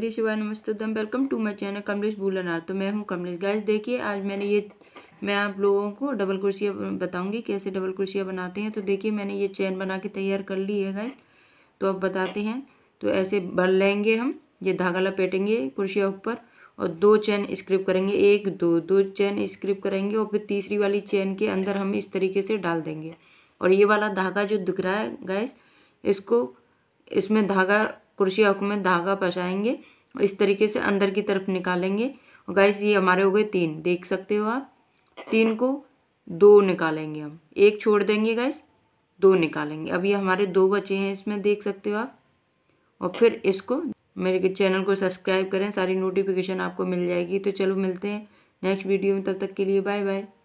श्री शिवाय नमस्तम welcome to my channel Kamlesh भूलनार तो मैं हूँ कमलेश गाइस देखिए आज मैंने ये मैं आप लोगों को डबल कुर्सियाँ बताऊंगी कैसे डबल कुर्सियाँ बनाते हैं तो देखिए मैंने ये चैन बना के तैयार कर ली है गाइस तो अब बताते हैं तो ऐसे भर लेंगे हम ये धागा लपेटेंगे कुर्सियाँ ऊपर और दो चैन स्क्रिप करेंगे एक दो दो चैन स्क्रिप करेंगे और फिर तीसरी वाली चैन के अंदर हम इस तरीके से डाल देंगे और ये वाला धागा जो दिख रहा है गैस इसको इसमें धागा क्रोशिया हुक में धागा फंसाएंगे और इस तरीके से अंदर की तरफ निकालेंगे और गाइस ये हमारे हो गए तीन देख सकते हो आप तीन को दो निकालेंगे हम एक छोड़ देंगे गाइस दो निकालेंगे अब ये हमारे दो बचे हैं इसमें देख सकते हो आप और फिर इसको मेरे चैनल को सब्सक्राइब करें सारी नोटिफिकेशन आपको मिल जाएगी तो चलो मिलते हैं नेक्स्ट वीडियो में तब तक के लिए बाय बाय